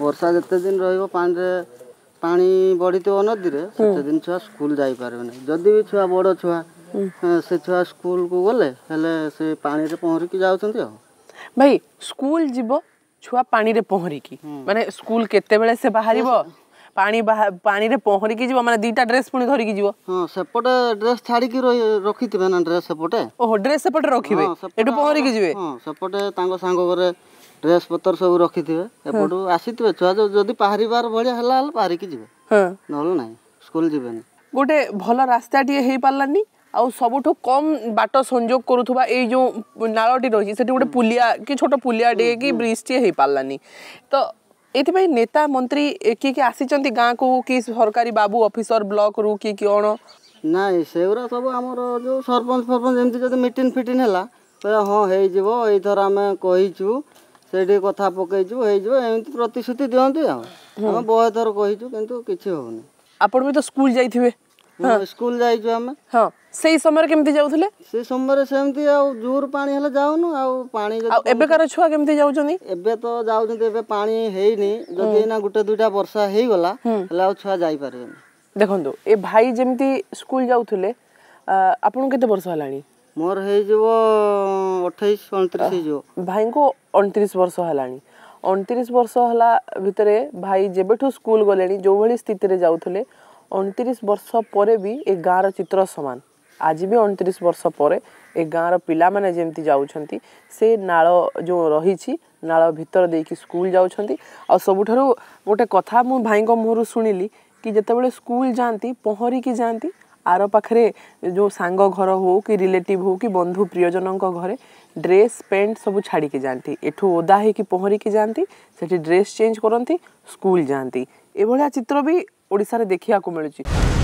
ବର୍ଷା ଯେତେ ଦିନ ରହିବ ପାଣିରେ ପାଣି ବଢ଼ିଥିବ ନଦୀରେ ସେତେ ଦିନ ଛୁଆ ସ୍କୁଲ ଯାଇପାରିବେ ନାହିଁ ଯଦି ବି ଛୁଆ ବଡ଼ ଛୁଆ ସେ ଛୁଆ ସ୍କୁଲକୁ ଗଲେ ହେଲେ ସେ ପାଣିରେ ପହଁରିକି ଯାଉଛନ୍ତି ଆଉ ଭାଇ ସ୍କୁଲ ଯିବ ଛୁଆ ପାଣିରେ ପହଁରିକି ମାନେ ସ୍କୁଲ କେତେବେଳେ ସେ ବାହାରିବ ପାଣି ପାଣିରେ ପହଁରିକି ଯିବ ମାନେ ଦୁଇଟା ଡ୍ରେସ୍ ପୁଣି ଧରିକି ଯିବ ହଁ ସେପଟେ ଡ୍ରେସ୍ ଛାଡ଼ିକି ରଖିଥିବେ ନା ଡ୍ରେସ୍ ସେପଟେ ଓହୋ ଡ୍ରେସ୍ ସେପଟେ ରଖିବେ ଏଠୁ ପହଁରିକି ଯିବେ ହଁ ସେପଟେ ତାଙ୍କ ସାଙ୍ଗ ଘରେ ଡ୍ରେସ୍ ପତ୍ର ସବୁ ରଖିଥିବେ ଏପଟୁ ଆସିଥିବେ ଛୁଆ ଯଦି ପାହାରିବାର ଭଳିଆ ହେଲା ହେଲେ ପାହାରିକି ଯିବେ ନହେଲେ ନାହିଁ ସ୍କୁଲ ଯିବେନି ଗୋଟେ ଭଲ ରାସ୍ତାଟିଏ ହେଇପାରିଲାନି ଆଉ ସବୁଠୁ କମ୍ ବାଟ ସଂଯୋଗ କରୁଥିବା ଏଇ ଯେଉଁ ନାଳଟି ରହିଛି ସେଠି ଗୋଟେ ପୁଲିଆ କି ଛୋଟ ପୁଲିଆଟିଏ କି ବ୍ରିଜ୍ଟିଏ ହେଇପାରିଲାନି ତ ଏଥିପାଇଁ ନେତା ମନ୍ତ୍ରୀ କିଏ କିଏ ଆସିଛନ୍ତି ଗାଁକୁ କି ସରକାରୀ ବାବୁ ଅଫିସର ବ୍ଲକରୁ କି କ'ଣ ନାଇଁ ସେଗୁଡ଼ା ସବୁ ଆମର ଯେଉଁ ସରପଞ୍ଚ ଫରପଞ୍ଚ ଏମିତି ଯଦି ମିଟିଂ ଫିଟିଂ ହେଲା କହିଲେ ହଁ ହେଇଯିବ ଏଇଥର ଆମେ କହିଛୁ ସେଇଠି କଥା ପକେଇଛୁ ହେଇଯିବ ଏମିତି ପ୍ରତିଶ୍ରୁତି ଦିଅନ୍ତି ଆଉ ଆମେ ବହେ ଥର କହିଛୁ କିନ୍ତୁ କିଛି ହେଉନି ଆପଣ ବି ତ ସ୍କୁଲ ଯାଇଥିବେ ସ୍କୁଲ ଯାଇଛୁ ଆମେ ହଁ সেই সময় কেমতি যাওলে সেই সময় সেমতি আউ জোর পানি হলে যাওনু আউ পানি যদি এবেকার ছুয়া কেমতি যাওছনি এবে তো যাওছনি এবে পানি হেইনি যদি না গুটে দুইটা বর্ষা হেই গলা হলে আউ ছুয়া যাই পারবেনি দেখন্তু এ ভাই যেমতি স্কুল যাওথুলে আপন কত বর্ষ হলানি মোর হেইযিব 28 29 হেইযিব ভাইঙ্কু 29 বর্ষ হলানি ଅଣତିରିଶ ବର୍ଷ ହେଲା ଭିତରେ ଭାଇ ଯେବେଠୁ স্কুল ଗଲେଣି ଯେଉଁଭଳି ସ୍ଥିତିରେ ଯାଉଥିଲେ ଅଣତିରିଶ ବର୍ଷ ପରେ ବି ଏ ଗାଁର ଚିତ୍ର ସମାନ ଆଜି ବି ଅଣତିରିଶ ବର୍ଷ ପରେ ଏ ଗାଁର ପିଲାମାନେ ଯେମିତି ଯାଉଛନ୍ତି ସେ ନାଳ ଯେଉଁ ରହିଛି ନାଳ ଭିତର ଦେଇକି ସ୍କୁଲ ଯାଉଛନ୍ତି ଆଉ ସବୁଠାରୁ ଗୋଟେ କଥା ମୁଁ ଭାଇଙ୍କ ମୁହଁରୁ ଶୁଣିଲି କି ଯେତେବେଳେ ସ୍କୁଲ ଯାଆନ୍ତି ପହଁରିକି ଯାଆନ୍ତି ଆର ପାଖରେ ଯେଉଁ ସାଙ୍ଗ ଘର ହଉ କି ରିଲେଟିଭ୍ ହଉ କି ବନ୍ଧୁ ପ୍ରିୟଜନଙ୍କ ଘରେ ଡ୍ରେସ୍ ପ୍ୟାଣ୍ଟ ସବୁ ଛାଡ଼ିକି ଯାଆନ୍ତି ଏଠୁ ଓଦା ହେଇକି ପହଁରିକି ଯାଆନ୍ତି ସେଠି ଡ୍ରେସ୍ ଚେଞ୍ଜ କରନ୍ତି ସ୍କୁଲ ଯାଆନ୍ତି ଏଭଳିଆ ଚିତ୍ର ବି ଓଡ଼ିଶାରେ ଦେଖିବାକୁ ମିଳୁଛି